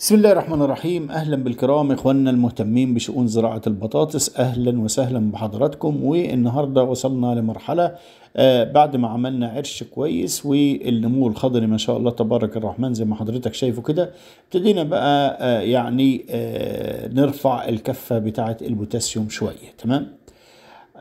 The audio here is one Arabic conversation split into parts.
بسم الله الرحمن الرحيم اهلا بالكرام اخواننا المهتمين بشؤون زراعه البطاطس اهلا وسهلا بحضراتكم والنهارده وصلنا لمرحله آه، بعد ما عملنا عرش كويس والنمو الخضري ما شاء الله تبارك الرحمن زي ما حضرتك شايفه كده ابتدينا بقى آه، يعني آه، نرفع الكفه بتاعه البوتاسيوم شويه تمام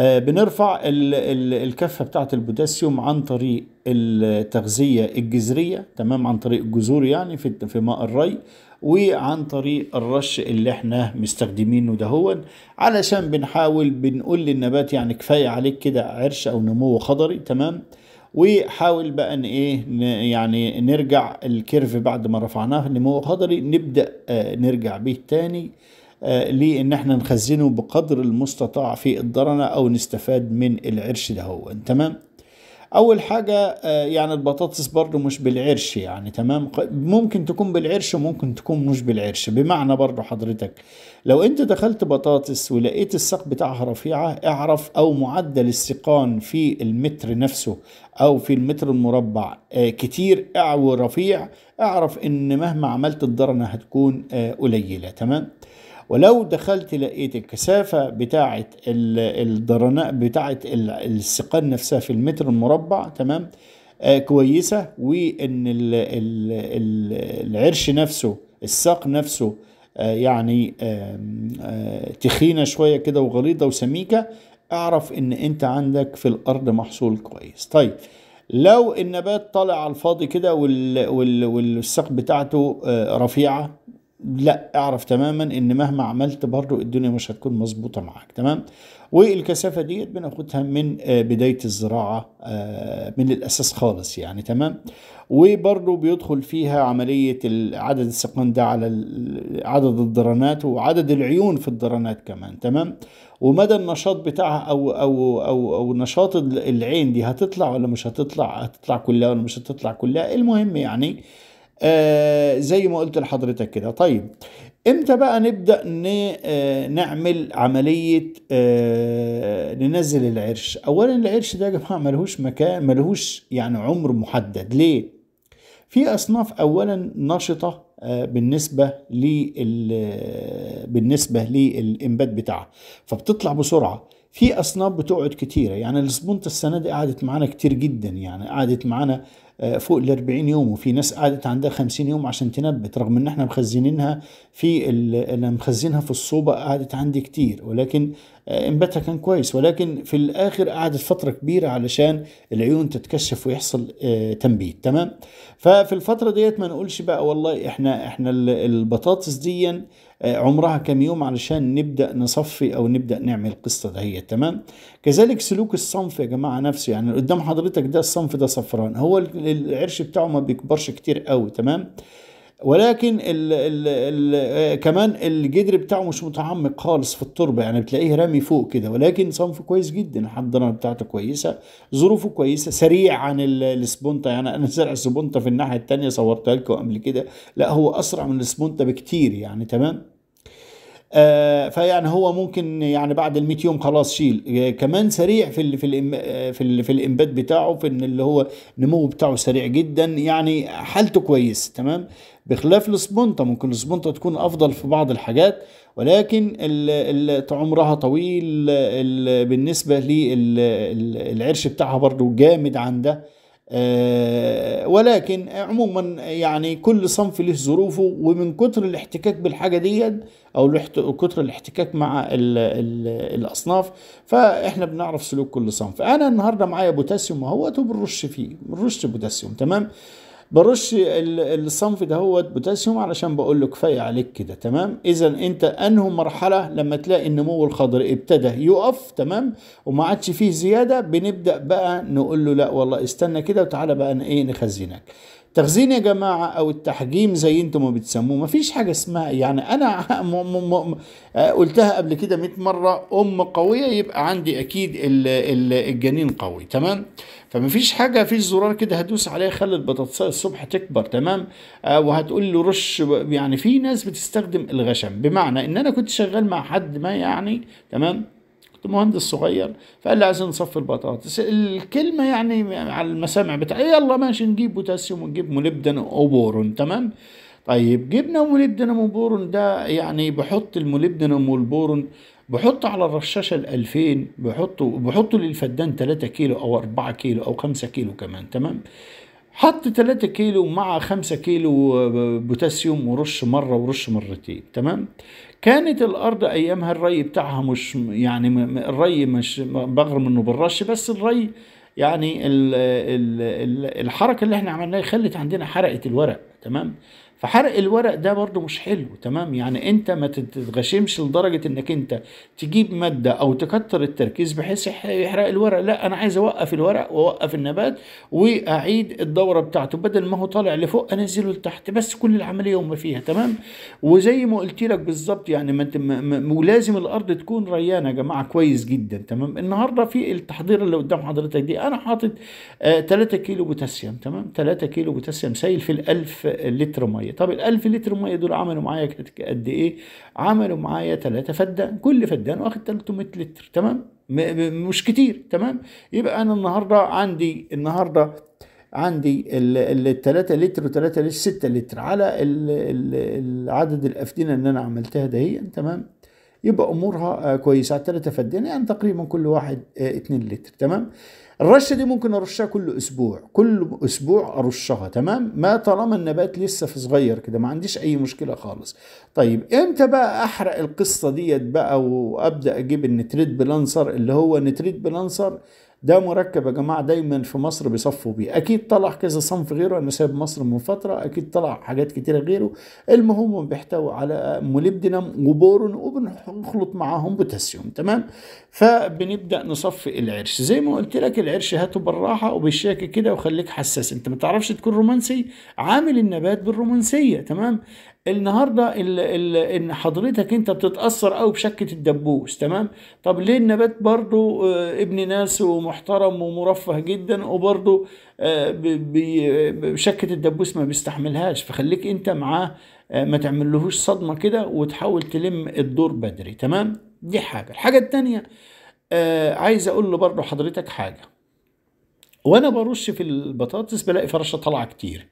بنرفع الكفة بتاعة البوتاسيوم عن طريق التغذية الجذرية تمام عن طريق الجذور يعني في ماء الري وعن طريق الرش اللي احنا مستخدمينه دهون علشان بنحاول بنقول للنبات يعني كفايه عليك كده عرش او نمو خضري تمام وحاول بقى ان ايه يعني نرجع الكيرف بعد ما رفعناه نمو خضري نبدا آه، نرجع بيه تاني آه، لان احنا نخزنه بقدر المستطاع في الدرنه او نستفاد من العرش دهون تمام اول حاجه آه، يعني البطاطس برضو مش بالعرش يعني تمام ممكن تكون بالعرش وممكن تكون مش بالعرش بمعنى برضو حضرتك لو انت دخلت بطاطس ولقيت الساق بتاعها رفيعه اعرف او معدل السقان في المتر نفسه او في المتر المربع آه، كتير او رفيع اعرف ان مهما عملت الدرنه هتكون آه، قليله تمام ولو دخلت لقيت الكثافة بتاعة الدرناء بتاعة السقان نفسها في المتر المربع تمام آه كويسة وإن العرش نفسه الساق نفسه آه يعني آه تخينة شوية كده وغليظة وسميكة اعرف ان انت عندك في الارض محصول كويس طيب لو النبات طالع على الفاضي كده والساق بتاعته آه، رفيعه لا اعرف تماما ان مهما عملت برضو الدنيا مش هتكون مظبوطه معاك تمام والكثافه ديت بناخدها من آه، بدايه الزراعه آه، من الاساس خالص يعني تمام وبرضو بيدخل فيها عمليه عدد السقان ده على عدد الدرانات وعدد العيون في الدرانات كمان تمام ومدى النشاط بتاعها او او او او نشاط العين دي هتطلع ولا مش هتطلع هتطلع كلها ولا مش هتطلع كلها المهم يعني آه، زي ما قلت لحضرتك كده طيب امتى بقى نبدا آه، نعمل عمليه آه، ننزل العرش اولا العرش ده يا جماعه ملهوش مكان ملهوش يعني عمر محدد ليه في اصناف اولا نشطه بالنسبة لل بالنسبة للإنبات بتاعها فبتطلع بسرعة في أصناف بتقعد كتيرة يعني السبونت السنة دي قعدت معانا كتير جدا يعني قعدت معانا آه، فوق ال 40 يوم وفي ناس قعدت عندها 50 يوم عشان تنبت رغم ان احنا مخزنينها في اللي مخزنها في الصوبه قعدت عندي كتير ولكن آه، انبتها كان كويس ولكن في الاخر قعدت فتره كبيره علشان العيون تتكشف ويحصل آه، تنبيت تمام ففي الفتره ديت ما نقولش بقى والله احنا احنا البطاطس دي عمرها كم يوم علشان نبدا نصفي او نبدا نعمل القصه دهيت تمام كذلك سلوك الصنف يا جماعه نفسه يعني قدام حضرتك ده الصنف ده صفران هو العرش بتاعه ما بيكبرش كتير قوي تمام ولكن الـ الـ الـ كمان الجدر بتاعه مش متعمق خالص في التربه يعني بتلاقيه رامي فوق كده ولكن صنف كويس جدا الحضانه بتاعته كويسه ظروفه كويسه سريع عن السبونتا يعني انا زرع السبونتا في الناحيه الثانيه صورتها لكم قبل كده لا هو اسرع من السبونتا بكتير يعني تمام آه، فيعني هو ممكن يعني بعد ال 100 يوم خلاص شيل آه، كمان سريع في الـ في الـ آه، في, الـ في الانبات بتاعه في ان اللي هو النمو بتاعه سريع جدا يعني حالته كويس تمام بخلاف السبونطة ممكن السبونطة تكون افضل في بعض الحاجات ولكن عمرها طويل بالنسبة للعرش بتاعها برضو جامد عنده ده آه، ولكن عموما يعني كل صنف له ظروفه ومن كتر الاحتكاك بالحاجه ديت او كتر الاحتكاك مع الـ الـ الاصناف فاحنا بنعرف سلوك كل صنف انا النهارده معايا بوتاسيوم اهوت وبنرش فيه بنرش بوتاسيوم تمام برش الصنف هو بوتاسيوم علشان بقول له كفايه عليك كده تمام اذا انت انه مرحله لما تلاقي النمو الخضري ابتدى يقف تمام وما عادش فيه زياده بنبدا بقى نقول له لا والله استنى كده وتعالى بقى ايه نخزنك التخزين يا جماعة أو التحجيم زي أنتم ما بتسموه ما فيش حاجة اسمها يعني أنا م م م آه، قلتها قبل كده 100 مرة أم قوية يبقى عندي أكيد ال ال الجنين قوي تمام فما فيش حاجة فيش زرار كده هدوس عليه خلي البطاطس الصبح تكبر تمام آه وهتقول له رش يعني في ناس بتستخدم الغشم بمعنى إن أنا كنت شغال مع حد ما يعني تمام كنت مهندس صغير فقال لي عايزين نصفي البطاطس الكلمة يعني على المسامع بتاعي يلا ماشي نجيب بوتاسيوم ونجيب مولبدن وبورون تمام طيب جبنا موليبدينم وبورون ده يعني بحط المولبدن والبورون بحطه على الرشاشة الألفين بحطه بحطه للفدان 3 كيلو أو 4 كيلو أو 5 كيلو كمان تمام حط 3 كيلو مع 5 كيلو آه، بوتاسيوم ورش مره ورش مرتين تمام كانت الارض ايامها الري بتاعها مش يعني الري مش بغرم انه بالرش بس الري يعني الـ الـ الحركه اللي احنا عملناها خلت عندنا حرقه الورق تمام فحرق الورق ده برضو مش حلو تمام يعني انت ما تتغشمش لدرجة انك انت تجيب مادة او تكتر التركيز بحيث يحرق الورق لا انا عايز اوقف الورق واوقف النبات واعيد الدورة بتاعته بدل ما هو طالع لفوق انزله لتحت بس كل العملية وما فيها تمام وزي ما قلت لك بالظبط يعني ما ولازم الارض تكون ريانة يا جماعة كويس جدا تمام النهاردة في التحضير اللي قدام حضرتك دي انا حاطط آه 3 كيلو بوتاسيوم تمام 3 كيلو بوتاسيوم سائل في ال 1000 لتر مية طب ال1000 لتر مية دول عملوا معايا قد ايه عملوا معايا 3 فدان كل فدان واخد 300 لتر تمام مش كتير تمام يبقى انا النهارده عندي النهارده عندي ال 3 لتر و 3 6 لتر على ال عدد الافدنه اللي انا عملتها دهيا تمام يبقى امورها كويسه على 3 فدان يعني تقريبا كل واحد 2 آه، لتر تمام الرشه دي ممكن ارشها كل اسبوع كل اسبوع ارشها تمام ما طالما النبات لسه في صغير كده ما عنديش اي مشكله خالص طيب امتى بقى احرق القصه ديت بقى وابدا اجيب النتريد بلانسر اللي هو نتريد بلانسر ده مركب يا جماعه دايما في مصر بيصفوا بيه اكيد طلع كذا صنف غيره انا سايب مصر من فتره اكيد طلع حاجات كتيره غيره المهم بيحتوي على موليبدينم وبورون وبنخلط معاهم بوتاسيوم تمام فبنبدا نصفي العرش زي ما قلت لك العرش القرش هاته بالراحه وبالشياكه كده وخليك حساس انت ما تعرفش تكون رومانسي عامل النبات بالرومانسيه تمام النهارده ان حضرتك انت بتتاثر قوي بشكه الدبوس تمام طب ليه النبات برضو آه، ابن ناس ومحترم ومرفه جدا وبرضو آه، بشكه الدبوس ما بيستحملهاش فخليك انت معاه آه، ما تعملهوش صدمه كده وتحاول تلم الدور بدري تمام دي حاجه الحاجه الثانيه عايز اقول له برضه حضرتك حاجه وانا برش في البطاطس بلاقي فرشه طالعه كتير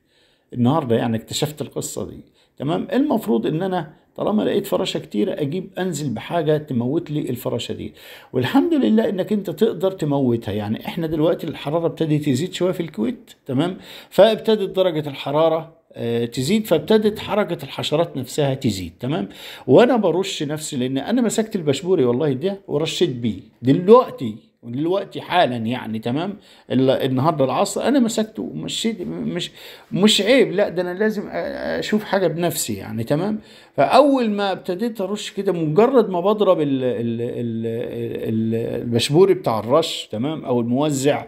النهارده يعني اكتشفت القصه دي تمام المفروض ان انا طالما لقيت فراشه كتيره اجيب انزل بحاجه تموت لي الفراشه دي والحمد لله انك انت تقدر تموتها يعني احنا دلوقتي الحراره ابتدت تزيد شويه في الكويت تمام فابتدت درجه الحراره آه، تزيد فابتدت حركة الحشرات نفسها تزيد تمام وانا برش نفسي لان انا مسكت البشبوري والله ده ورشيت بيه دلوقتي دلوقتي حالا يعني تمام النهارده العصر انا مسكته ومشيت مش مش عيب لا ده انا لازم اشوف حاجه بنفسي يعني تمام فاول ما ابتديت ارش كده مجرد ما بضرب البشبوري بتاع الرش تمام او الموزع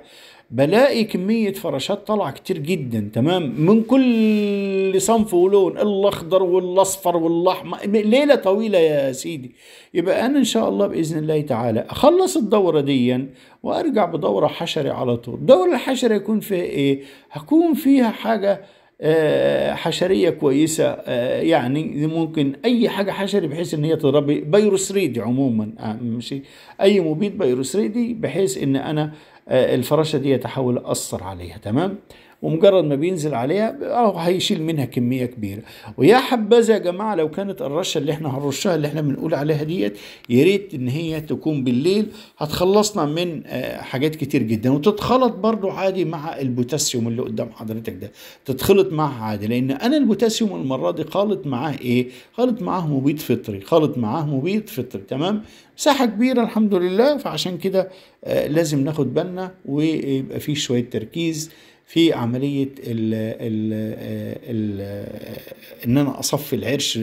بلاقي كمية فراشات طالعة كتير جدا تمام من كل صنف ولون الأخضر والأصفر والأحمر ليلة طويلة يا سيدي يبقى أنا إن شاء الله بإذن الله تعالى أخلص الدورة ديا وأرجع بدورة حشري على طول الدورة الحشري يكون فيها إيه؟ هكون فيها حاجة آه، حشريه كويسه آه، يعني ممكن اي حاجه حشري بحيث ان هي تربي بيروسريدي عموما آه، ماشي اي مبيد بيروسريدي بحيث ان انا آه، الفراشه دي يتحول اثر عليها تمام ومجرد ما بينزل عليها اه هيشيل منها كميه كبيره ويا حبذا يا جماعه لو كانت الرشه اللي احنا هنرشها اللي احنا بنقول عليها ديت يا ريت ان هي تكون بالليل هتخلصنا من آه، حاجات كتير جدا وتتخلط برده عادي مع البوتاسيوم اللي قدام حضرتك ده تتخلط معاه عادي لان انا البوتاسيوم المره دي خالط معاه ايه خالط معاه مبيد فطري خالط معاه مبيد فطري تمام مساحه كبيره الحمد لله فعشان كده آه، لازم ناخد بالنا ويبقى فيه شويه تركيز في عمليه الـ الـ الـ ان انا اصفي العرش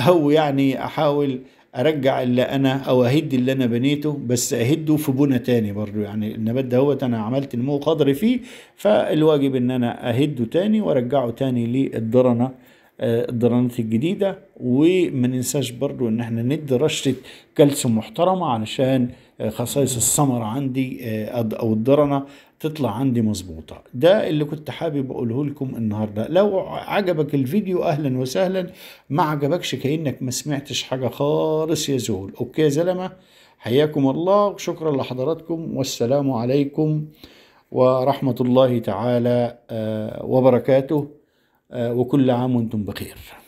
او يعني احاول ارجع اللي انا او اهد اللي انا بنيته بس اهده في بنى تاني برضو يعني النبات هو انا عملت نمو قدري فيه فالواجب ان انا اهده تاني وارجعه تاني للدرنه الدرانات الجديده وما ننساش برضو ان احنا ندي رشه كالسيوم محترمه علشان آه، خصائص السمر عندي آه، او الدرنه تطلع عندي مظبوطه ده اللي كنت حابب اقوله لكم النهارده لو عجبك الفيديو اهلا وسهلا ما عجبكش كانك ما سمعتش حاجه خالص يا زول اوكي يا زلمه حياكم الله وشكرا لحضراتكم والسلام عليكم ورحمه الله تعالى آه، وبركاته وكل عام وانتم بخير